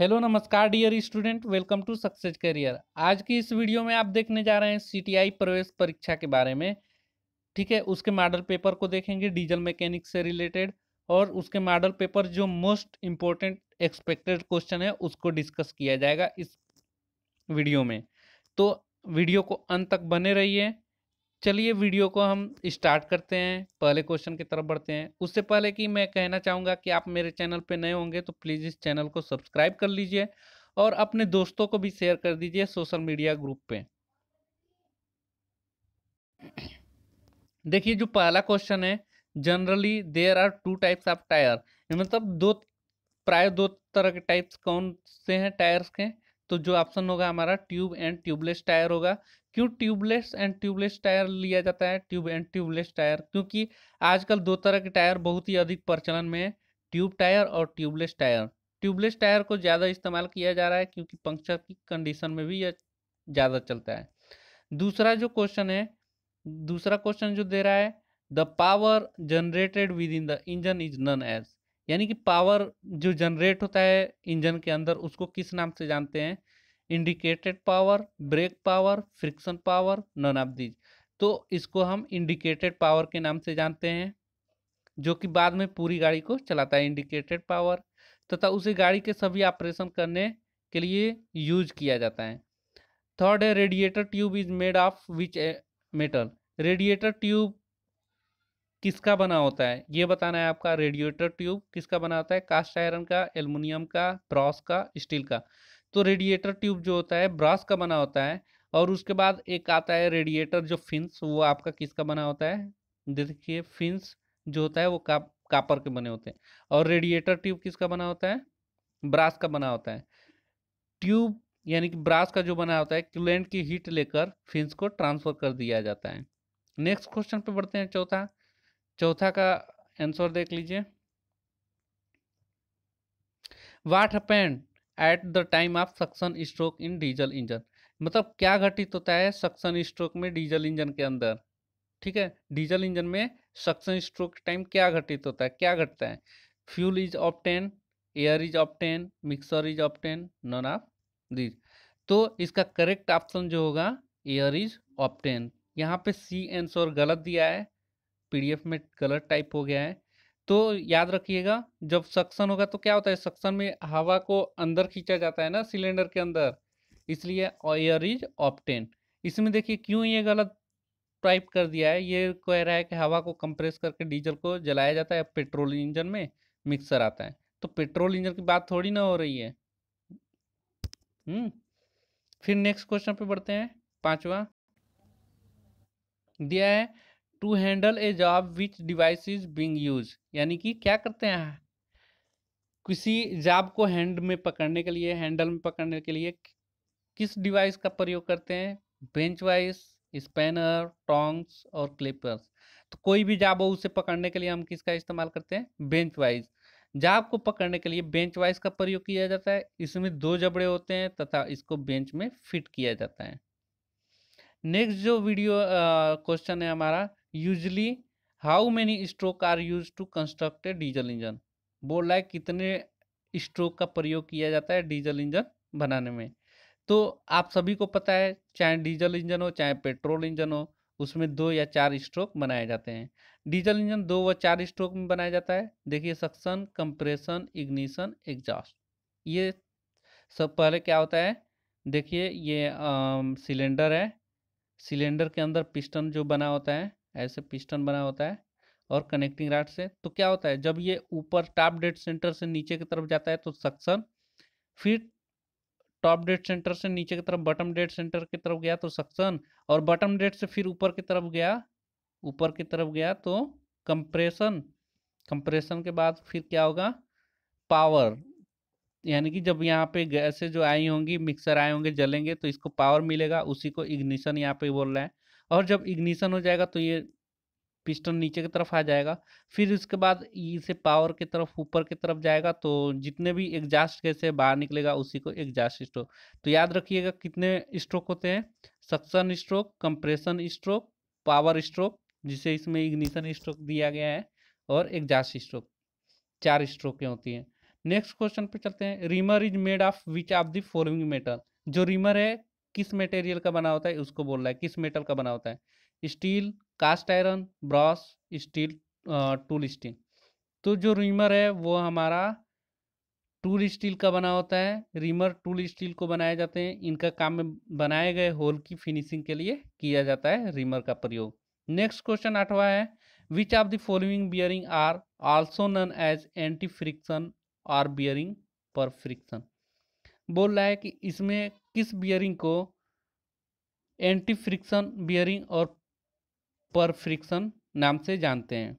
hello नमस्कार dear student welcome to success career आज की इस वीडियो में आप देखने जा रहे हैं सीटीआई प्रवेश परीक्षा के बारे में ठीक है उसके मॉडल पेपर को देखेंगे डीजल मैकेनिक से रिलेटेड और उसके मॉडल पेपर जो मोस्ट इम्पोर्टेंट एक्सपेक्टेड क्वेश्चन है उसको डिस्कस किया जाएगा इस वीडियो में तो वीडियो को अंत तक बने रहिए चलिए वीडियो को हम स्टार्ट करते हैं पहले क्वेश्चन की तरफ बढ़ते हैं उससे पहले कि मैं कहना चाहूँगा कि आप मेरे चैनल पे नए होंगे तो प्लीज़ इस चैनल को सब्सक्राइब कर लीजिए और अपने दोस्तों को भी शेयर कर दीजिए सोशल मीडिया ग्रुप पे देखिए जो पहला क्वेश्चन है generally there are two types of tyre मतलब दो प्राय दो तरह के टाइप्स कौन से हैं टायर्स के तो जो ऑप्शन होगा हमारा ट्यूब एंड ट्यूबलेस टायर होगा क्यों ट्यूबलेस एंड ट्यूबलेस टायर लिया जाता है ट्यूब एंड ट्यूबलेस टायर क्योंकि आजकल दो तरह के टायर बहुत ही अधिक प्रचलन में है ट्यूब टायर और ट्यूबलेस टायर ट्यूबलेस टायर को ज़्यादा इस्तेमाल किया जा रहा है क्योंकि पंक्चर की कंडीशन में भी यह ज़्यादा चलता है दूसरा जो क्वेश्चन है दूसरा क्वेश्चन जो दे रहा है the power generated within the engine is known as यानी कि पावर जो जनरेट होता है इंजन के अंदर उसको किस नाम से जानते हैं indicated power brake power friction power none of these तो इसको हम इंडिकेटेड पावर के नाम से जानते हैं जो कि बाद में पूरी गाड़ी को चलाता है इंडिकेटेड पावर तथा उसे गाड़ी के सभी ऑपरेशन करने के लिए यूज किया जाता है थर्ड है radiator tube is made of which metal radiator tube किसका बना होता है ये बताना है आपका रेडिएटर ट्यूब किसका बना होता है कास्ट आयरन का एल्युमिनियम का ब्रॉस का स्टील का तो रेडिएटर ट्यूब जो होता है ब्रास का बना होता है और उसके बाद एक आता है रेडिएटर जो फिंस वो आपका किसका बना होता है देखिए फिंस जो होता है वो का, कापर के बने होते हैं और रेडिएटर ट्यूब किसका बना होता है ब्रास का बना होता है ट्यूब यानी कि ब्रास का जो बना होता है क्यूलेंट की हीट लेकर फिंस को ट्रांसफर कर दिया जाता है नेक्स्ट क्वेश्चन पे बढ़ते हैं चौथा चौथा का आंसर देख लीजिए what happened at the time of suction stroke in diesel engine मतलब क्या घटित होता है सक्शन स्ट्रोक में डीजल इंजन के अंदर ठीक है डीजल इंजन में सक्शन स्ट्रोक टाइम क्या घटित होता है क्या घटता है fuel is obtained air is obtained mixture is obtained none of these तो इसका करेक्ट ऑप्शन जो होगा एयर इज ऑप्टेन यहाँ पे सी एंसर गलत दिया है पीडीएफ में गलत टाइप हो गया है तो याद रखिएगा जब सक्शन होगा तो क्या होता है सक्शन में हवा को अंदर खींचा जाता है ना सिलेंडर के अंदर इसलिए एयर इज ऑप्टेन इसमें देखिए क्यों ये गलत टाइप कर दिया है ये कह रहा है कि हवा को कंप्रेस करके डीजल को जलाया जाता है पेट्रोल इंजन में मिक्सर आता है तो पेट्रोल इंजन की बात थोड़ी ना हो रही है हम्म फिर नेक्स्ट क्वेश्चन पे बढ़ते हैं पांचवा दिया है to handle a job which device is being use यानी कि क्या करते हैं किसी जॉब को हैंड में पकड़ने के लिए हैंडल में पकड़ने के लिए किस डिवाइस का प्रयोग करते हैं बेंच वाइस स्पैनर टोंग्स और क्लिपर्स तो कोई भी जाब हो उसे पकड़ने के लिए हम किसका इस्तेमाल करते हैं बेंच वाइज जाब को पकड़ने के लिए बेंच वाइज का प्रयोग किया जाता है इसमें दो जबड़े होते हैं तथा इसको बेंच में फिट किया जाता है नेक्स्ट जो वीडियो क्वेश्चन है हमारा usually how many stroke are use to construct a diesel engine बोल रहा है कितने स्ट्रोक का प्रयोग किया जाता है डीजल इंजन बनाने में तो आप सभी को पता है चाहे डीजल इंजन हो चाहे पेट्रोल इंजन हो उसमें दो या चार स्ट्रोक बनाए जाते हैं डीजल इंजन दो व चार स्ट्रोक में बनाया जाता है देखिए सक्सन कंप्रेशन इग्निशन एग्जॉस्ट ये सब पहले क्या होता है देखिए ये सिलेंडर है सिलेंडर के अंदर पिस्टन जो बना होता है ऐसे पिस्टन बना होता है और कनेक्टिंग राड से तो क्या होता है जब ये ऊपर टॉप डेड सेंटर से नीचे की तरफ जाता है तो सक्सन फिर टॉप डेड सेंटर से नीचे की तरफ बटम डेड सेंटर की तरफ गया तो सक्सन और बटम डेड से फिर ऊपर की तरफ गया ऊपर की तरफ गया तो कंप्रेशन कंप्रेशन के बाद फिर क्या होगा पावर यानी कि जब यहाँ पे गैसें जो आई होंगी मिक्सर आए होंगे जलेंगे तो इसको पावर मिलेगा उसी को इग्निशन यहाँ पे बोल रहा है और जब इग्निशन हो जाएगा तो ये पिस्टन नीचे की तरफ आ जाएगा फिर उसके बाद इसे पावर की तरफ ऊपर की तरफ जाएगा तो जितने भी एग्जास्ट कैसे बाहर निकलेगा उसी को एग्जास्ट स्ट्रोक तो याद रखिएगा कितने स्ट्रोक होते हैं suction stroke compression stroke power stroke जिसे इसमें इग्निशन स्ट्रोक दिया गया है और एग्जास्ट स्ट्रोक चार स्ट्रोकें होती हैं नेक्स्ट क्वेश्चन पे चलते हैं reamer is made of which of the following metal जो रीमर है किस मटेरियल का बना होता है उसको बोल रहा है किस मेटल का बना होता है steel cast iron brass steel tool steel तो जो रीमर है वो हमारा टूल स्टील का बना होता है रीमर टूल स्टील को बनाए जाते हैं इनका काम में बनाए गए होल की फिनिशिंग के लिए किया जाता है रीमर का प्रयोग नेक्स्ट क्वेश्चन आठवा है which of the following bearing are also known as anti friction और बियरिंग पर फ्रिक्शन बोल रहा है कि इसमें किस बियरिंग को एंटी फ्रिक्शन बियरिंग और पर फ्रिक्शन नाम से जानते हैं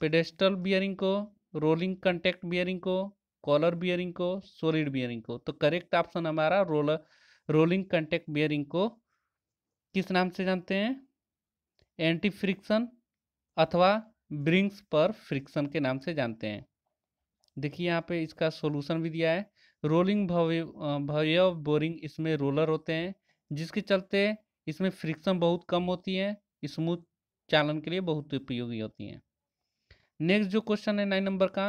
पेडेस्टल बियरिंग को रोलिंग कंटेक्ट बियरिंग को कॉलर बियरिंग को सोलिड बियरिंग को तो करेक्ट ऑप्शन हमारा रोलर रोलिंग कंटेक्ट बियरिंग को किस नाम से जानते हैं एंटी फ्रिक्शन अथवा ब्रिंग्स पर फ्रिक्शन के नाम से जानते हैं देखिए यहाँ पे इसका सोल्यूशन भी दिया है रोलिंग भव्य बोरिंग इसमें रोलर होते हैं जिसके चलते इसमें फ्रिक्शन बहुत कम होती है स्मूथ चालन के लिए बहुत उपयोगी होती हैं नेक्स्ट जो क्वेश्चन है नाइन नंबर का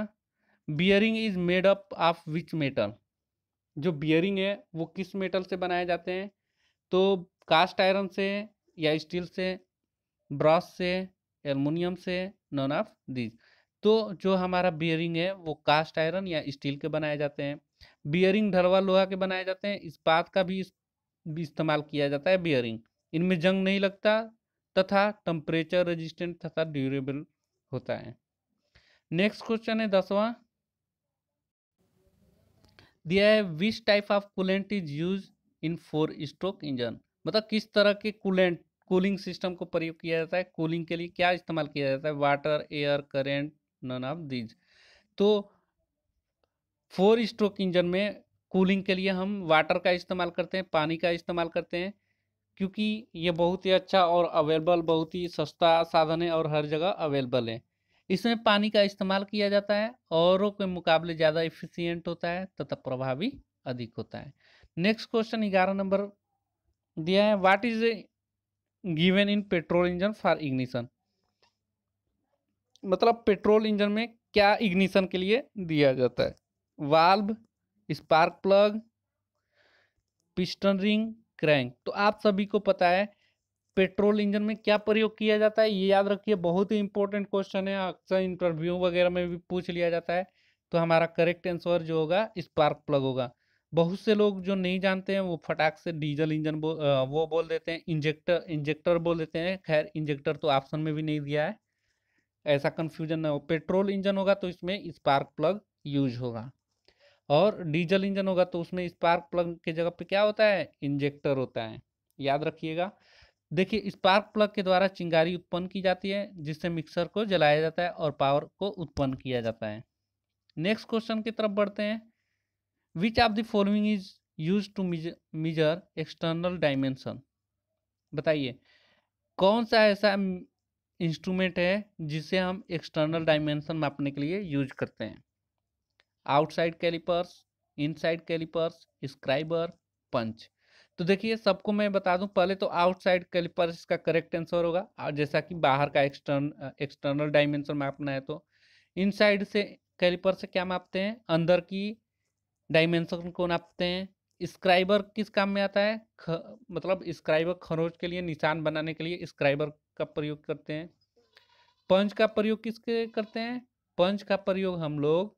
bearing is made up of which metal जो बियरिंग है वो किस मेटल से बनाए जाते हैं तो कास्ट आयरन से या स्टील से ब्रॉस से एलमोनियम से नॉन ऑफ दीज तो जो हमारा बियरिंग है वो कास्ट आयरन या स्टील के बनाए जाते हैं बियरिंग ढरवा लोहा के बनाए जाते हैं इस्पात का भी इस्तेमाल किया जाता है बियरिंग इनमें जंग नहीं लगता तथा टम्परेचर रेजिस्टेंट तथा ड्यूरेबल होता है नेक्स्ट क्वेश्चन है दसवां दिया है which type of coolant is use in four stroke engine मतलब किस तरह के कूलेंट कूलिंग सिस्टम को प्रयोग किया जाता है कूलिंग के लिए क्या इस्तेमाल किया जाता है water air current none of these तो फोर स्ट्रोक इंजन में कूलिंग के लिए हम वाटर का इस्तेमाल करते हैं पानी का इस्तेमाल करते हैं क्योंकि ये बहुत ही अच्छा और अवेलेबल बहुत ही सस्ता साधन है और हर जगह अवेलेबल है इसमें पानी का इस्तेमाल किया जाता है औरों के मुकाबले ज़्यादा इफिशियंट होता है तथा प्रभावी अधिक होता है नेक्स्ट क्वेश्चन ग्यारह नंबर दिया है what is given in petrol engine for ignition मतलब पेट्रोल इंजन में क्या इग्निशन के लिए दिया जाता है valve spark plug piston ring crank तो आप सभी को पता है पेट्रोल इंजन में क्या प्रयोग किया जाता है ये याद रखिए बहुत ही इंपॉर्टेंट क्वेश्चन है अक्सर इंटरव्यू वगैरह में भी पूछ लिया जाता है तो हमारा करेक्ट आंसर जो होगा स्पार्क प्लग होगा बहुत से लोग जो नहीं जानते हैं वो फटाक से डीजल इंजन बो, वो बोल देते हैं इंजेक्टर इंजेक्टर बोल देते हैं खैर इंजेक्टर तो ऑप्शन में भी नहीं दिया है ऐसा कन्फ्यूजन ना हो पेट्रोल इंजन होगा तो इसमें स्पार्क प्लग यूज होगा और डीजल इंजन होगा तो उसमें स्पार्क प्लग के जगह पे क्या होता है इंजेक्टर होता है याद रखिएगा देखिए स्पार्क प्लग के द्वारा चिंगारी उत्पन्न की जाती है जिससे मिक्सर को जलाया जाता है और पावर को उत्पन्न किया जाता है नेक्स्ट क्वेश्चन की तरफ बढ़ते हैं which of the following is use to measure external dimension बताइए कौन सा ऐसा इंस्ट्रूमेंट है जिसे हम एक्सटर्नल डायमेंशन मापने के लिए यूज करते हैं outside calipers inside calipers scriber punch तो देखिए सबको मैं बता दूं पहले तो आउटसाइड कैलिपर्स इसका करेक्ट आंसर होगा और जैसा कि बाहर का एक्सटर्न एक्सटर्नल डायमेंशन मापना है तो इनसाइड से कैलिपर से क्या मापते हैं अंदर की डायमेंशन को नापते हैं स्क्राइबर किस काम में आता है ख, मतलब स्क्राइबर खरोज के लिए निशान बनाने के लिए स्क्राइबर का प्रयोग करते हैं पंच का प्रयोग किसके करते हैं पंच का प्रयोग हम लोग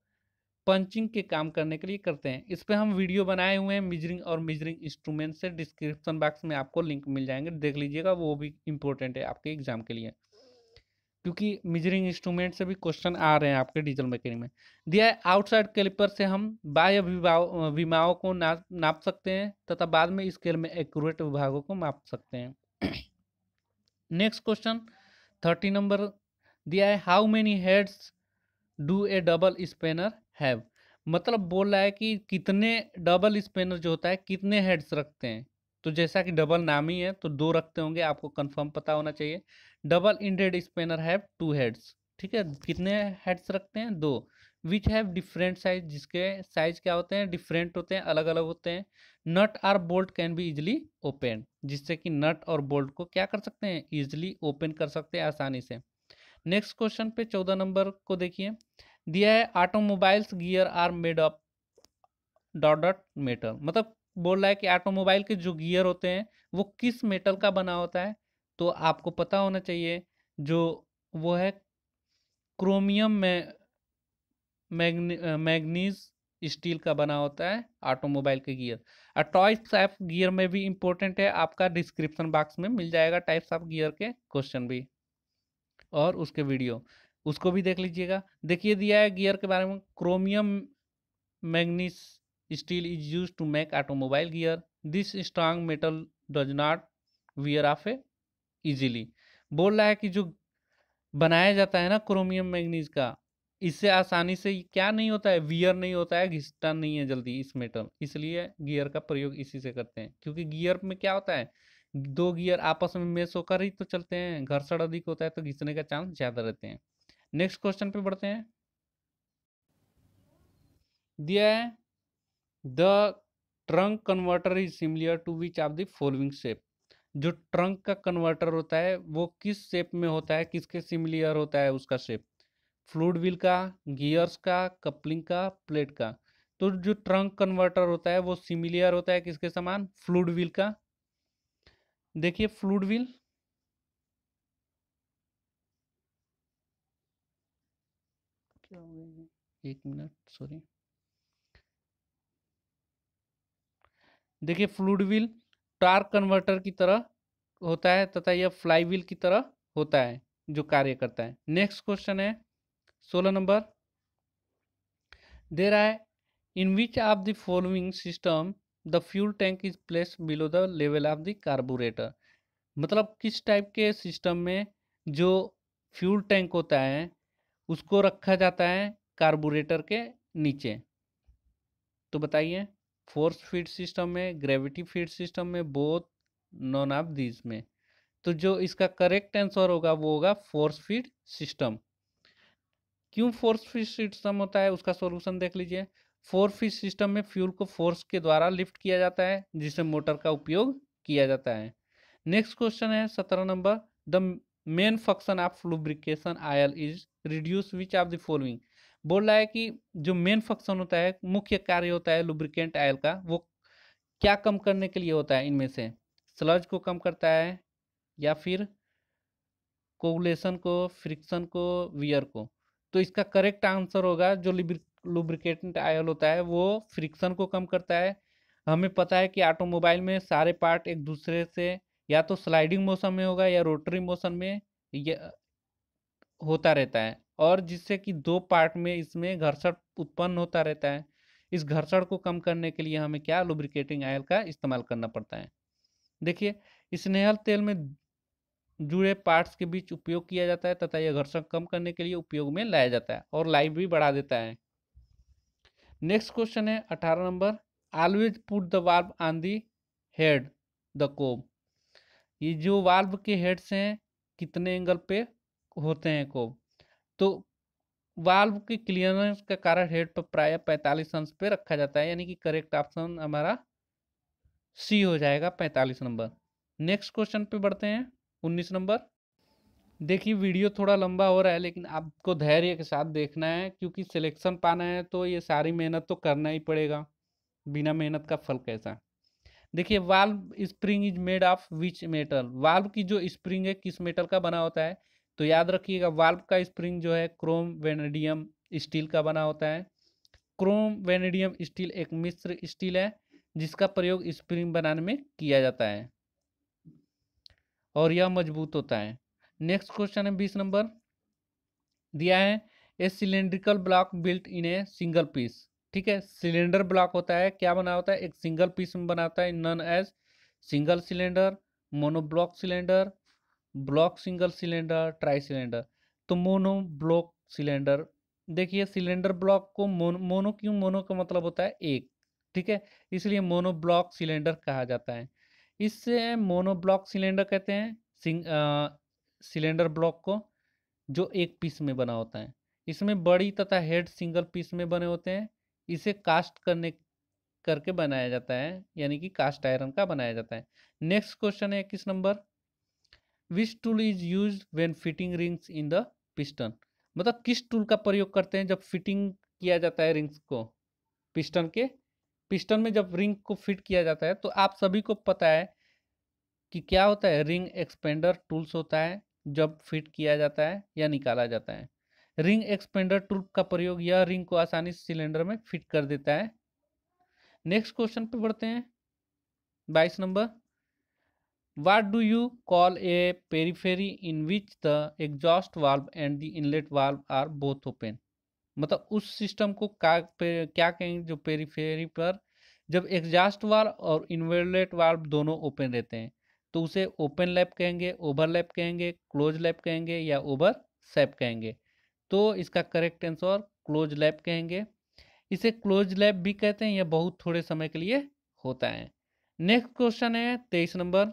पंचिंग के काम करने के लिए करते हैं इस पर हम वीडियो बनाए हुए हैं मिजरिंग और मिजरिंग इंस्ट्रूमेंट से डिस्क्रिप्शन बॉक्स में आपको लिंक मिल जाएंगे देख लीजिएगा वो भी इम्पोर्टेंट है आपके एग्जाम के लिए क्योंकि मिजरिंग इंस्ट्रूमेंट से भी क्वेश्चन आ रहे हैं आपके डीजल मैकेनिक में दिया है आउटसाइड कैलिपर से हम बाह्य विमाओं को ना नाप सकते हैं तथा बाद में स्केल में एक्यूरेट विभागों को माप सकते हैं नेक्स्ट क्वेश्चन थर्टी नंबर दिया है how many heads do a double spanner have मतलब बोल रहा है कि कितने डबल स्पेनर जो होता है कितने हेड्स रखते हैं तो जैसा कि डबल नाम ही है तो दो रखते होंगे आपको कंफर्म पता होना चाहिए double ended spanner have two heads ठीक है कितने हेड्स रखते हैं दो विच हैव डिफरेंट साइज जिसके साइज क्या होते हैं डिफरेंट होते हैं अलग अलग होते हैं नट और bolt can be easily open जिससे कि नट और बोल्ट को क्या कर सकते हैं इजिली ओपन कर सकते हैं आसानी से नेक्स्ट क्वेश्चन पे चौदह नंबर को देखिए दिया है automobiles gear are made up dot dot metal मतलब बोल रहा है कि ऑटोमोबाइल के जो गियर होते हैं वो किस मेटल का बना होता है तो आपको पता होना चाहिए जो वो है क्रोमियम में मैग्नी मैगनीज स्टील का बना होता है ऑटोमोबाइल के गियर और टाइप्स ऑफ गियर में भी इम्पोर्टेंट है आपका डिस्क्रिप्शन बॉक्स में मिल जाएगा टाइप्स ऑफ गियर के क्वेश्चन भी और उसके वीडियो उसको भी देख लीजिएगा देखिए दिया है गियर के बारे में chromium manganese steel is use to make automobile gear this strong metal does not wear off a easily बोल रहा है कि जो बनाया जाता है ना क्रोमियम मैग्नीज का इससे आसानी से क्या नहीं होता है वियर नहीं होता है घिसटा नहीं है जल्दी इस मेटल इसलिए गियर का प्रयोग इसी से करते हैं क्योंकि गियर में क्या होता है दो गियर आपस में मेस होकर ही तो चलते हैं घर्षण अधिक होता है तो घिसने का चांस ज़्यादा रहते हैं नेक्स्ट क्वेश्चन पे बढ़ते हैं दिया है the torque converter is similar to which of the following shape जो ट्रंक का कन्वर्टर होता है वो किस शेप में होता है किसके सिमिलियर होता है उसका शेप फ्लूड व्हील का गियर्स का कपलिंग का प्लेट का तो जो ट्रंक कन्वर्टर होता है वो सिमिलियर होता है किसके समान फ्लूड व्हील का देखिए फ्लूड व्हील एक मिनट सॉरी देखिए फ्लूड व्हील टार्क कन्वर्टर की तरह होता है तथा यह फ्लाई व्हील की तरह होता है जो कार्य करता है नेक्स्ट क्वेश्चन है सोलह नंबर दे रहा है in which of the following system the fuel tank is place below the level of the carburettor मतलब किस टाइप के सिस्टम में जो फ्यूल टैंक होता है उसको रखा जाता है कार्बोरेटर के नीचे तो बताइए फोर्स फीड सिस्टम में ग्रेविटी फीड सिस्टम में बोथ नॉन ऑफ दीज में तो जो इसका करेक्ट आंसर होगा वो होगा फोर्स फीड सिस्टम क्यों फोर्स फीड सिस्टम होता है उसका सोल्यूशन देख लीजिए फोर फीड सिस्टम में फ्यूल को फोर्स के द्वारा लिफ्ट किया जाता है जिससे मोटर का उपयोग किया जाता है नेक्स्ट क्वेश्चन है सत्रह number the main function of lubrication oil is reduce which of the following बोल रहा है कि जो मेन फंक्शन होता है मुख्य कार्य होता है लुब्रिकेंट आयल का वो क्या कम करने के लिए होता है इनमें से स्लज को कम करता है या फिर कोगुलेशन को फ्रिक्शन को वियर को तो इसका करेक्ट आंसर होगा जो लुब्रिकेटेंट आयल होता है वो फ्रिक्शन को कम करता है हमें पता है कि ऑटोमोबाइल में सारे पार्ट एक दूसरे से या तो स्लाइडिंग मोशन में होगा या रोटरी मोशन में या होता रहता है और जिससे कि दो पार्ट में इसमें घर्षण उत्पन्न होता रहता है इस घर्षण को कम करने के लिए हमें क्या लुब्रिकेटिंग आयल का इस्तेमाल करना पड़ता है देखिए स्नेहल तेल में जुड़े पार्ट्स के बीच उपयोग किया जाता है तथा यह घर्षण कम करने के लिए उपयोग में लाया जाता है और लाइफ भी बढ़ा देता है नेक्स्ट क्वेश्चन है अठारह number always put the valve on the head the cob ये जो वाल्व के हेड्स हैं कितने एंगल पे होते हैं कोब तो वाल्व के क्लियरेंस का कारण हेड पर तो प्राय पैंतालीस अंश पे रखा जाता है यानी कि करेक्ट ऑप्शन हमारा सी हो जाएगा पैंतालीस नंबर नेक्स्ट क्वेश्चन पे बढ़ते हैं उन्नीस नंबर देखिए वीडियो थोड़ा लंबा हो रहा है लेकिन आपको धैर्य के साथ देखना है क्योंकि सिलेक्शन पाना है तो ये सारी मेहनत तो करना ही पड़ेगा बिना मेहनत का फल कैसा है देखिए valve spring is made of which metal valve की जो स्प्रिंग है किस मेटल का बना होता है तो याद रखिएगा वाल्व का स्प्रिंग जो है क्रोम वेनेडियम स्टील का बना होता है क्रोम वेनेडियम स्टील एक मिश्र स्टील है जिसका प्रयोग स्प्रिंग बनाने में किया जाता है और यह मजबूत होता है नेक्स्ट क्वेश्चन है बीस नंबर दिया है a cylindrical block built in a single piece ठीक है सिलेंडर ब्लॉक होता है क्या बना होता है एक सिंगल पीस में बनाता है known as single cylinder monoblock cylinder block single cylinder tri cylinder तो मोनो ब्लॉक सिलेंडर देखिए सिलेंडर ब्लॉक को मोनो मोनो क्यों मोनो का मतलब होता है एक ठीक है इसलिए मोनो ब्लॉक सिलेंडर कहा जाता है इससे मोनो ब्लॉक सिलेंडर कहते हैं सिलेंडर ब्लॉक को जो एक पीस में बना होता है इसमें बड़ी तथा हेड सिंगल पीस में बने होते हैं इसे कास्ट करने करके बनाया जाता है यानी कि कास्ट आयरन का बनाया जाता है नेक्स्ट क्वेश्चन है इक्कीस number which tool is use when fitting rings in the piston मतलब किस टूल का प्रयोग करते हैं जब फिटिंग किया जाता है रिंग्स को पिस्टन के पिस्टन में जब रिंग को फिट किया जाता है तो आप सभी को पता है कि क्या होता है रिंग एक्सपेंडर टूल्स होता है जब फिट किया जाता है या निकाला जाता है रिंग एक्सपेंडर टूल का प्रयोग यह रिंग को आसानी से सिलेंडर में फिट कर देता है नेक्स्ट क्वेश्चन पे बढ़ते हैं बाईस number what do you call a periphery in which the exhaust valve and the inlet valve are both open मतलब उस सिस्टम को का क्या कहेंगे जो पेरीफेरी पर जब एग्जॉस्ट वाल्व और इनवेलेट वाल्व दोनों ओपन रहते हैं तो उसे ओपन लैप कहेंगे ओवर लैप कहेंगे क्लोज लैप कहेंगे या ओवर सेप कहेंगे तो इसका करेक्ट आंसर क्लोज लैब कहेंगे इसे क्लोज लैब भी कहते हैं यह बहुत थोड़े समय के लिए होता है नेक्स्ट क्वेश्चन है तेईस नंबर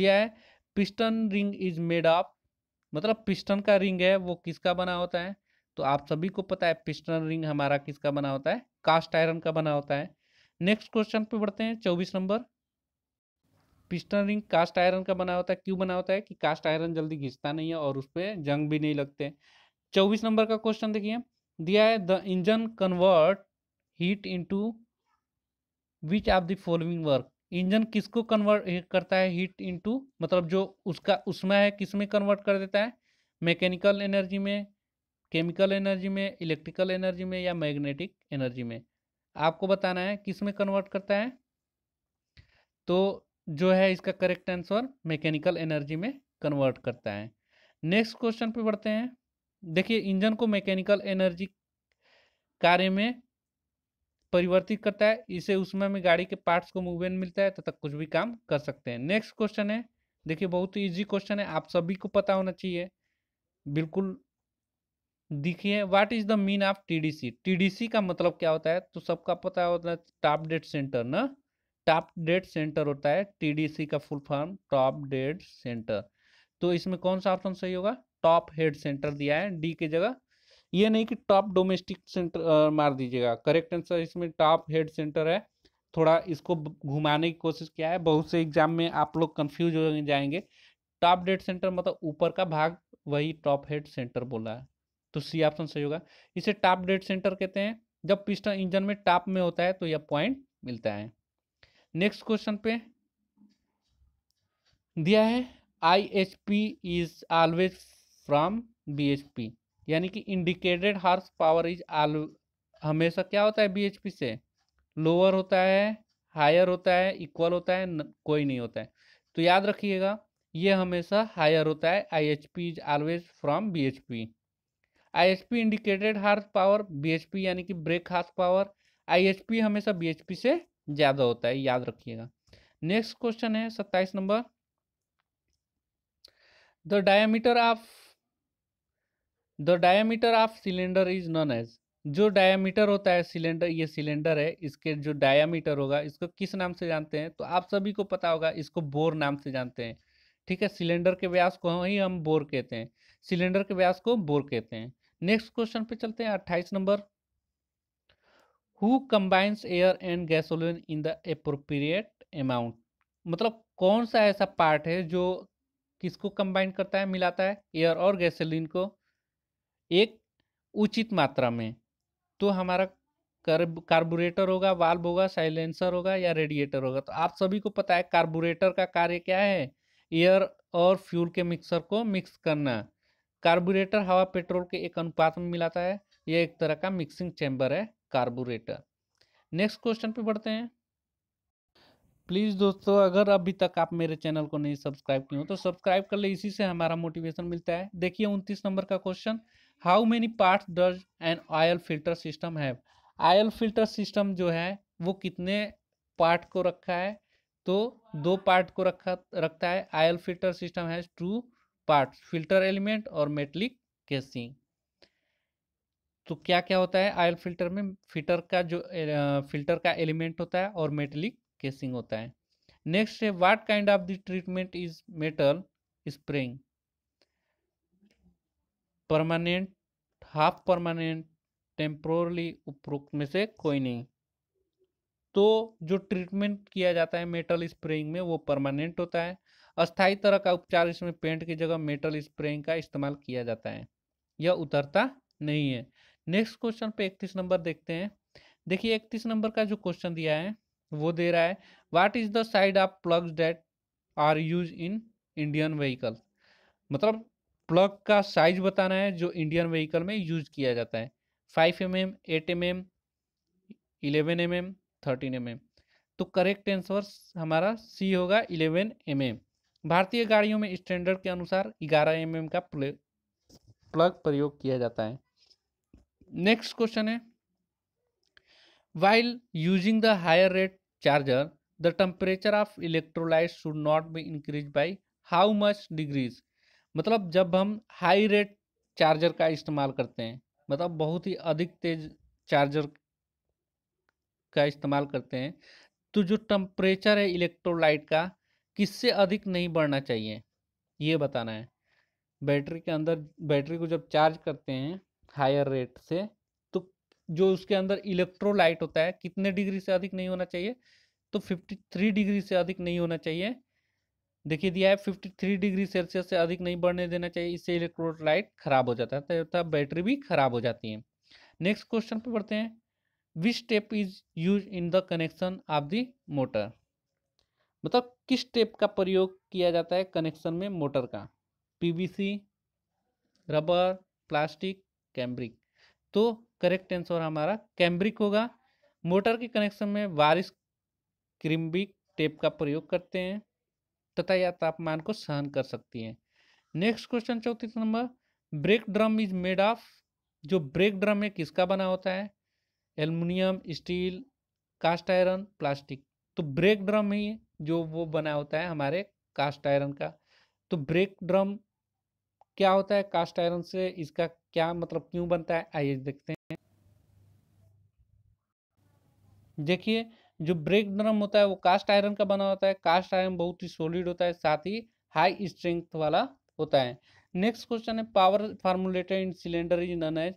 दिया है piston ring is made of मतलब पिस्टन का रिंग है वो किसका बना होता है तो आप सभी को पता है पिस्टन रिंग हमारा किसका बना होता है कास्ट आयरन का बना होता है नेक्स्ट क्वेश्चन पे बढ़ते हैं चौबीस number piston ring cast iron का बना होता है क्यों बना होता है कि कास्ट आयरन जल्दी घिसता नहीं है और उस पर जंग भी नहीं लगते चौबीस नंबर का क्वेश्चन देखिए दिया है the engine convert heat into which of the following work engine किसको कन्वर्ट करता है हीट इंटू मतलब जो उसका उसमें है किस में कन्वर्ट कर देता है मैकेनिकल एनर्जी में केमिकल एनर्जी में इलेक्ट्रिकल एनर्जी में या मैग्नेटिक एनर्जी में आपको बताना है किस में कन्वर्ट करता है तो जो है इसका करेक्ट आंसर मैकेनिकल एनर्जी में कन्वर्ट करता है नेक्स्ट क्वेश्चन पे बढ़ते हैं देखिए इंजन को मैकेनिकल एनर्जी कार्य में परिवर्तित करता है इसे उसमें में गाड़ी के पार्ट्स को मूवमेंट मिलता है तथा तो कुछ भी काम कर सकते हैं नेक्स्ट क्वेश्चन है देखिए बहुत ही इजी क्वेश्चन है आप सभी को पता होना चाहिए बिल्कुल देखिए what is the mean of TDC TDC का मतलब क्या होता है तो सबका पता होता है टॉप डेट सेंटर ना टॉप डेट सेंटर होता है टीडीसी का full form top dead centre तो इसमें कौन सा ऑप्शन सही होगा टॉप हेड सेंटर दिया है डी की जगह ये नहीं कि टॉप डोमेस्टिक सेंटर मार दीजिएगा करेक्ट आंसर इसमें टॉप हेड सेंटर है थोड़ा इसको घुमाने की कोशिश किया है बहुत से एग्जाम में आप लोग कंफ्यूज हो जाएंगे टॉप डेड सेंटर मतलब ऊपर का भाग वही टॉप हेड सेंटर बोला है तो सी ऑप्शन सही होगा इसे टॉप डेड सेंटर कहते हैं जब पिस्टन इंजन में टॉप में होता है तो यह पॉइंट मिलता है नेक्स्ट क्वेश्चन पे दिया है I H P is always from BHP यानी कि indicated horse power is all हमेशा क्या होता है बीएचपी से लोअर होता है हायर होता है इक्वल होता है न, कोई नहीं होता है तो याद रखिएगा ये हमेशा हायर होता है I H P is always from B H P I H P indicated horse power B H P यानी कि brake horse power I H P हमेशा बी एच पी से ज़्यादा होता है याद रखिएगा नेक्स्ट क्वेश्चन है सत्ताईस number the diameter of the diameter of cylinder is known as जो डायामीटर होता है सिलेंडर ये सिलेंडर है इसके जो डायामीटर होगा इसको किस नाम से जानते हैं तो आप सभी को पता होगा इसको बोर नाम से जानते हैं ठीक है सिलेंडर के व्यास को ही हम बोर कहते हैं सिलेंडर के व्यास को बोर कहते हैं नेक्स्ट क्वेश्चन पे चलते हैं अट्ठाईस number who combines air and gasoline in the appropriate amount मतलब कौन सा ऐसा पार्ट है जो किसको कंबाइन करता है मिलाता है एयर और गैसोलिन को एक उचित मात्रा में तो हमारा कार्बोरेटर होगा वाल्व होगा साइलेंसर होगा या रेडिएटर होगा तो आप सभी को पता है कार्बोरेटर का कार्य क्या है एयर और फ्यूल के मिक्सर को मिक्स करना कार्बोरेटर हवा पेट्रोल के एक अनुपात में मिलाता है यह एक तरह का मिक्सिंग चैम्बर है कार्बोरेटर नेक्स्ट क्वेश्चन पे बढ़ते हैं प्लीज़ दोस्तों अगर अभी तक आप मेरे चैनल को नहीं सब्सक्राइब किए हो तो सब्सक्राइब कर ले इसी से हमारा मोटिवेशन मिलता है देखिए उनतीस नंबर का question how many part does an oil filter system have oil filter system जो है वो कितने पार्ट को रखा है तो दो पार्ट को रखा रखता है oil filter system has two part filter element और मेटलिक केसिंग तो क्या क्या होता है आयल फिल्टर में फिल्टर का जो फिल्टर का एलिमेंट होता है और मेटलिक केसिंग होता है नेक्स्ट है what kind of the treatment is metal spring permanent half permanent temporarily उपरोक्त में से कोई नहीं तो जो ट्रीटमेंट किया जाता है मेटल स्प्रेइंग में वो परमानेंट होता है अस्थाई तरह का उपचार इसमें पेंट की जगह मेटल स्प्रेइंग का इस्तेमाल किया जाता है यह उतरता नहीं है नेक्स्ट क्वेश्चन पे इकतीस नंबर देखते हैं देखिए इकतीस नंबर का जो क्वेश्चन दिया है वो दे रहा है what is the side of plugs that are use in Indian vehicle मतलब प्लग का साइज बताना है जो इंडियन व्हीकल में यूज किया जाता है five M M eight M M eleven M M thirteen M M तो करेक्ट आंसर हमारा सी होगा इलेवन एम एम भारतीय गाड़ियों में स्टैंडर्ड के अनुसार ग्यारह एम एम का प्लग प्रयोग किया जाता है नेक्स्ट क्वेश्चन है while using the higher rate charger the temperature of electrolyte should not be increase by how much degrees मतलब जब हम हाई रेट चार्जर का इस्तेमाल करते हैं मतलब बहुत ही अधिक तेज चार्जर का इस्तेमाल करते हैं तो जो टम्परेचर है इलेक्ट्रोलाइट का किससे अधिक नहीं बढ़ना चाहिए ये बताना है बैटरी के अंदर बैटरी को जब चार्ज करते हैं हायर रेट से तो जो उसके अंदर इलेक्ट्रोलाइट होता है कितने डिग्री से अधिक नहीं होना चाहिए तो 53 डिग्री से अधिक नहीं होना चाहिए देखिए दिया है 53 डिग्री सेल्सियस से अधिक नहीं बढ़ने देना चाहिए इससे इलेक्ट्रोलाइट खराब हो जाता है तथा तो बैटरी भी खराब हो जाती है नेक्स्ट क्वेश्चन पर बढ़ते हैं which step is use in the connection of the motor मतलब किस स्टेप का प्रयोग किया जाता है कनेक्शन में मोटर का पीवीसी रबर प्लास्टिक कैम्ब्रिक तो करेक्ट आंसर हमारा कैम्ब्रिक होगा मोटर के कनेक्शन में बारिश क्रिम्बिक टेप का प्रयोग करते हैं तथा या तापमान को सहन कर सकती है नेक्स्ट क्वेश्चन चौतीस number brake drum is made of जो ब्रेक ड्रम है किसका बना होता है aluminium steel cast iron plastic तो ब्रेक ड्रम ही जो वो बना होता है हमारे कास्ट आयरन का तो ब्रेक ड्रम क्या होता है कास्ट आयरन से इसका क्या मतलब क्यों बनता है आइए देखते हैं देखिए जो ब्रेक ड्रम होता है वो कास्ट आयरन का बना होता है कास्ट आयरन बहुत ही सॉलिड होता है साथ ही हाई स्ट्रेंथ वाला होता है नेक्स्ट क्वेश्चन है power formulator in cylinder is known as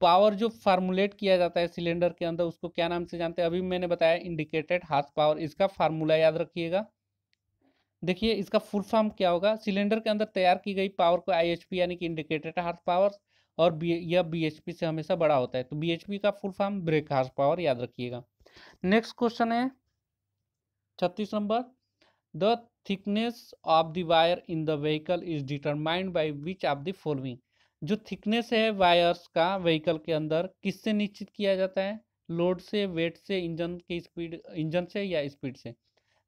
power जो फार्मुलेट किया जाता है सिलेंडर के अंदर उसको क्या नाम से जानते हैं अभी मैंने बताया इंडिकेटेड हाथ पावर इसका फार्मूला याद रखिएगा देखिए इसका फुल फॉर्म क्या होगा सिलेंडर के अंदर तैयार की गई पावर को आईएचपी यानी कि इंडिकेटेड हार्स पावर और बी या बीएचपी से हमेशा बड़ा होता है तो बीएचपी का full form brake horse power याद रखिएगा नेक्स्ट क्वेश्चन है छत्तीस number the thickness of the wire in the vehicle is determined by which of the following जो थिकनेस है वायर्स का व्हीकल के अंदर किससे निश्चित किया जाता है लोड से वेट से इंजन के स्पीड इंजन से या स्पीड से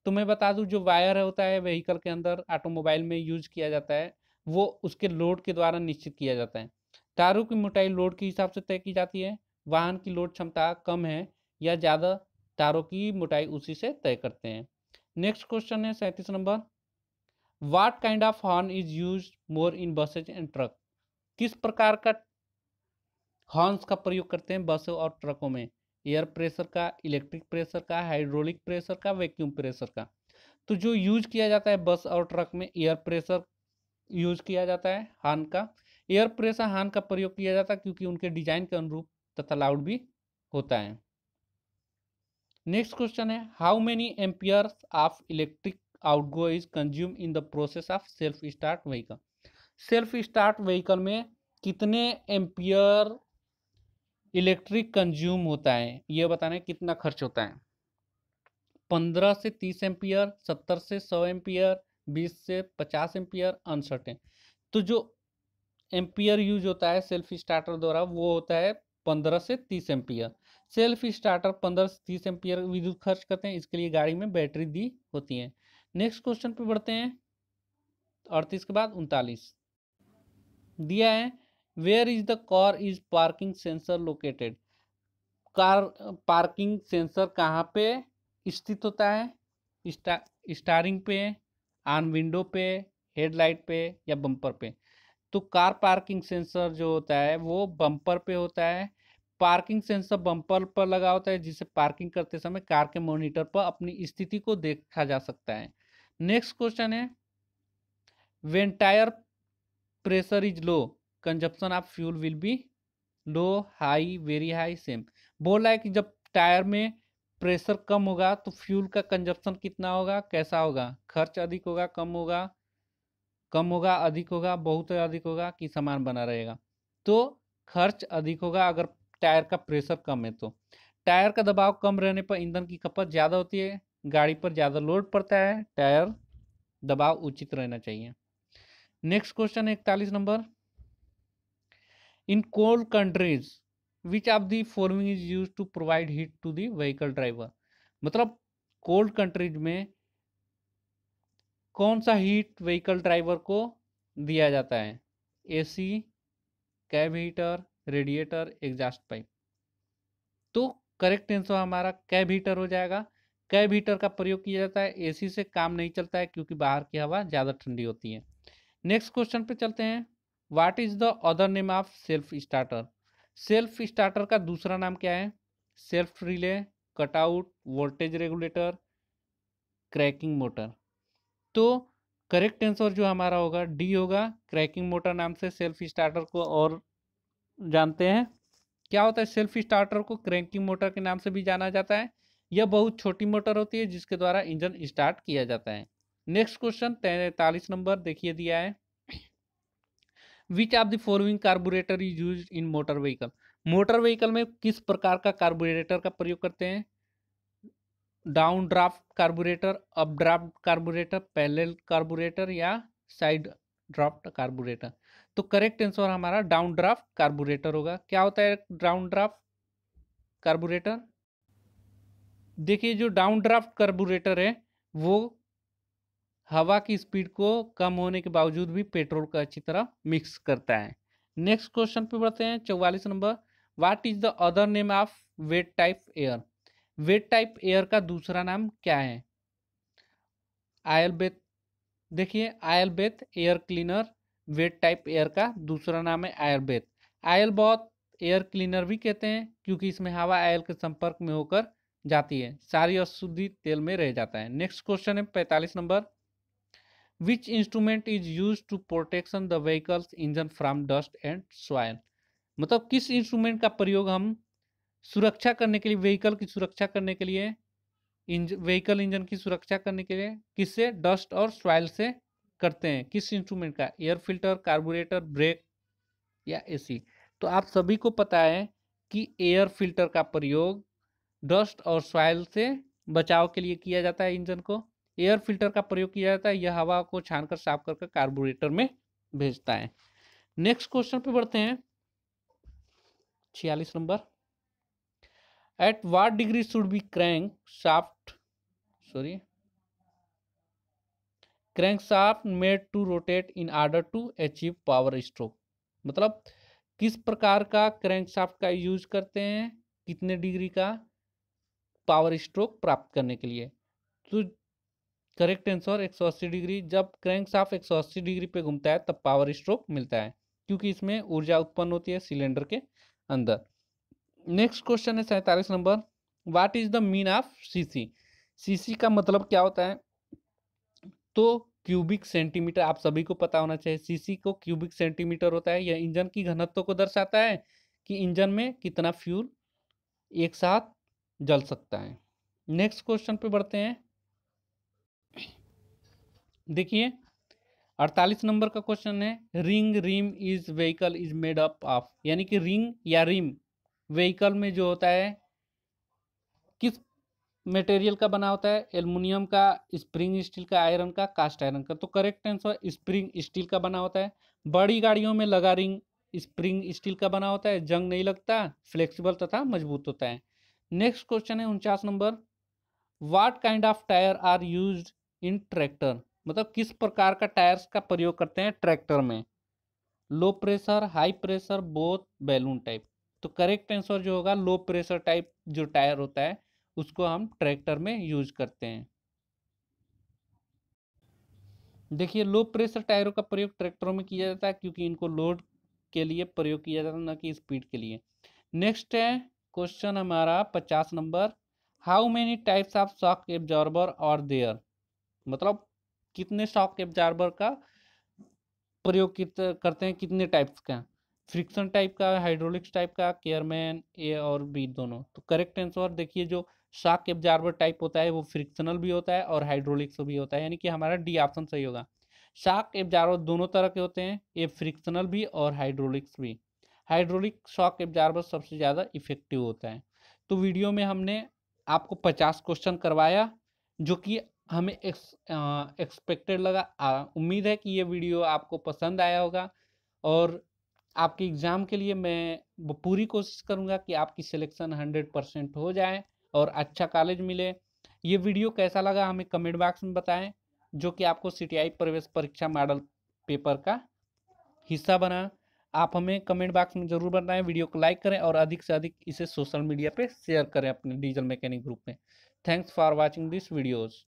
तो मैं बता दूं जो वायर होता है व्हीकल के अंदर ऑटोमोबाइल में यूज किया जाता है वो उसके लोड के द्वारा निश्चित किया जाता है तारों की मोटाई लोड के हिसाब से तय की जाती है वाहन की लोड क्षमता कम है या ज़्यादा तारों की मोटाई उसी से तय करते हैं नेक्स्ट क्वेश्चन है सैंतीस number what kind of horn is use more in buses and truck किस प्रकार का हॉर्न्स का प्रयोग करते हैं बसों और ट्रकों में एयर प्रेशर का इलेक्ट्रिक प्रेशर का हाइड्रोलिक प्रेशर का वैक्यूम प्रेशर का तो जो यूज किया जाता है बस और ट्रक में एयर प्रेशर यूज किया जाता है हॉर्न का एयर प्रेशर हॉर्न का प्रयोग किया जाता है क्योंकि उनके डिजाइन के अनुरूप तथा लाउड भी होता है नेक्स्ट क्वेश्चन है how many amperes of electric outgo is consume in the process of self start vehicle self start vehicle में कितने एम्पियर इलेक्ट्रिक कंज्यूम होता है ये बताना है कितना खर्च होता है पंद्रह से तीस एम्पियर सत्तर से सौ एम्पियर बीस से पचास एम्पियर अनसर्टेन तो जो एम्पियर यूज होता है सेल्फ स्टार्टर द्वारा वो होता है पंद्रह से तीस एम्पियर सेल्फ स्टार्टर पंद्रह से तीस एम्पियर विद्युत खर्च करते हैं इसके लिए गाड़ी में बैटरी दी होती है नेक्स्ट क्वेश्चन पे बढ़ते हैं अड़तीस के बाद उनतालीस दिया है where is the car is parking sensor located car parking sensor कहाँ पे स्थित होता है स्टारिंग पे ऑन विंडो पे हेडलाइट पे या बम्पर पे तो कार पार्किंग सेंसर जो होता है वो बम्पर पे होता है पार्किंग सेंसर बम्पर पर लगा होता है जिसे पार्किंग करते समय कार के मॉनिटर पर अपनी स्थिति को देखा जा सकता है नेक्स्ट क्वेश्चन है when tyre pressure is low consumption of fuel will be low high very high same बोला है कि जब टायर में प्रेशर कम होगा तो फ्यूल का कंजप्शन कितना होगा कैसा होगा खर्च अधिक होगा कम होगा कम होगा अधिक होगा बहुत अधिक होगा कि समान बना रहेगा तो खर्च अधिक होगा अगर टायर का प्रेशर कम है तो टायर का दबाव कम रहने पर ईंधन की खपत ज़्यादा होती है गाड़ी पर ज़्यादा लोड पड़ता है टायर दबाव उचित रहना चाहिए नेक्स्ट क्वेश्चन है इकतालीस number in cold countries which of the forming is use to provide heat to the vehicle driver मतलब कोल्ड कंट्रीज में कौन सा हीट व्हीकल ड्राइवर को दिया जाता है AC cab heater radiator exhaust pipe तो करेक्ट आंसर हमारा कैब हीटर हो जाएगा कैब हीटर का प्रयोग किया जाता है एसी से काम नहीं चलता है क्योंकि बाहर की हवा ज़्यादा ठंडी होती है नेक्स्ट क्वेश्चन पे चलते हैं what is the other name of self starter self starter का दूसरा नाम क्या है self relay cutout voltage regulator cracking motor तो करेक्ट आंसर जो हमारा होगा डी होगा क्रैकिंग मोटर नाम से सेल्फ स्टार्टर को और जानते हैं क्या होता है सेल्फ स्टार्टर को क्रैकिंग मोटर के नाम से भी जाना जाता है यह बहुत छोटी मोटर होती है जिसके द्वारा इंजन स्टार्ट किया जाता है नेक्स्ट क्वेश्चन तैतालीस नंबर देखिए दिया है which of the following carburettor is use in motor vehicle motor vehicle में किस प्रकार का कार्बोरेटर का प्रयोग करते हैं down draft carburettor up draft carburettor parallel carburettor या साइड ड्राफ्ट कार्बोरेटर तो करेक्ट आंसर हमारा डाउन ड्राफ्ट कार्बोरेटर होगा क्या होता है डाउन ड्राफ्ट कार्बोरेटर देखिए जो डाउन ड्राफ्ट कार्बोरेटर है वो हवा की स्पीड को कम होने के बावजूद भी पेट्रोल का अच्छी तरह मिक्स करता है नेक्स्ट क्वेश्चन पे बढ़ते हैं चौवालीस number what is the other name of wet type air wet type air का दूसरा नाम क्या है आयलबेथ देखिए oil bath air cleaner wet type air का दूसरा नाम है oil bath oil bath air cleaner भी कहते हैं क्योंकि इसमें हवा आयल के संपर्क में होकर जाती है सारी अशुद्धि तेल में रह जाता है नेक्स्ट क्वेश्चन है पैंतालीस number which instrument is use to protection the vehicles engine from dust and soil मतलब किस इंस्ट्रूमेंट का प्रयोग हम सुरक्षा करने के लिए व्हीकल की सुरक्षा करने के लिए इंज व्हीकल इंजन की सुरक्षा करने के लिए किससे डस्ट और सॉइल से करते हैं किस इंस्ट्रूमेंट का एयर फिल्टर कार्बोरेटर ब्रेक या एसी तो आप सभी को पता है कि एयर फिल्टर का प्रयोग डस्ट और सॉइल से बचाव के लिए किया जाता है इंजन को एयर फिल्टर का प्रयोग किया जाता है यह हवा को छान कर साफ कर कार्बोरेटर में भेजता है नेक्स्ट क्वेश्चन पे बढ़ते हैं छियालीस number at what degree should be crank shaft sorry crank shaft made to rotate in order to achieve power stroke मतलब किस प्रकार का क्रैंक शाफ्ट का यूज करते हैं कितने डिग्री का पावर स्ट्रोक प्राप्त करने के लिए तो करेक्ट आंसर 180 डिग्री जब क्रैंक सौ 180 डिग्री पे घूमता है तब पावर स्ट्रोक मिलता है क्योंकि इसमें ऊर्जा उत्पन्न होती है सिलेंडर के अंदर नेक्स्ट क्वेश्चन है सैंतालीस number what is the mean of CC CC का मतलब क्या होता है तो क्यूबिक सेंटीमीटर आप सभी को पता होना चाहिए सीसी को क्यूबिक सेंटीमीटर होता है यह इंजन की घनत्व को दर्शाता है कि इंजन में कितना फ्यूल एक साथ जल सकता है नेक्स्ट क्वेश्चन पे बढ़ते हैं देखिए अड़तालीस नंबर का क्वेश्चन है ring rim is vehicle is made up of यानी कि रिंग या रिम व्हीकल में जो होता है किस मटेरियल का बना होता है एल्युमिनियम का स्प्रिंग स्टील का आयरन का कास्ट आयरन का तो करेक्ट आंसर स्प्रिंग स्टील का बना होता है बड़ी गाड़ियों में लगा रिंग स्प्रिंग स्टील का बना होता है जंग नहीं लगता फ्लेक्सिबल तथा मजबूत होता है नेक्स्ट क्वेश्चन है उनचास number what kind of tyre are use in tractor मतलब किस प्रकार का टायर्स का प्रयोग करते हैं ट्रैक्टर में low pressure high pressure both balloon type तो करेक्ट आंसर जो होगा लो प्रेशर टाइप जो टायर होता है उसको हम ट्रैक्टर में यूज करते हैं देखिए लो प्रेशर टायरों का प्रयोग ट्रैक्टरों में किया जाता है क्योंकि इनको लोड के लिए प्रयोग किया जाता है ना कि स्पीड के लिए नेक्स्ट है क्वेश्चन हमारा पचास number how many types of shock absorber are there मतलब कितने शॉक एब्जॉर्बर का प्रयोग करते हैं कितने टाइप्स का फ्रिक्शन टाइप का हाइड्रोलिक्स टाइप का केयरमैन ए और बी दोनों तो करेक्ट आंसर देखिए जो शाक एब्जार्वर टाइप होता है वो फ्रिक्शनल भी होता है और हाइड्रोलिक्स भी होता है यानी कि हमारा डी ऑप्शन सही होगा शाक एब्जार्वर दोनों तरह के होते हैं ये फ्रिक्शनल भी और हाइड्रोलिक्स भी हाइड्रोलिक शॉक एब्जार्वर सबसे ज़्यादा इफेक्टिव होता है तो वीडियो में हमने आपको पचास क्वेश्चन करवाया जो कि हमें एक्सपेक्टेड लगा उम्मीद है कि ये वीडियो आपको पसंद आया होगा और आपके एग्ज़ाम के लिए मैं पूरी कोशिश करूँगा कि आपकी सिलेक्शन हंड्रेड परसेंट हो जाए और अच्छा कॉलेज मिले ये वीडियो कैसा लगा हमें कमेंट बॉक्स में बताएं जो कि आपको सी प्रवेश परीक्षा मॉडल पेपर का हिस्सा बना आप हमें कमेंट बॉक्स में ज़रूर बताएं वीडियो को लाइक करें और अधिक से अधिक इसे सोशल मीडिया पर शेयर करें अपने डीजल मैकेनिक ग्रुप में thanks for watching this videos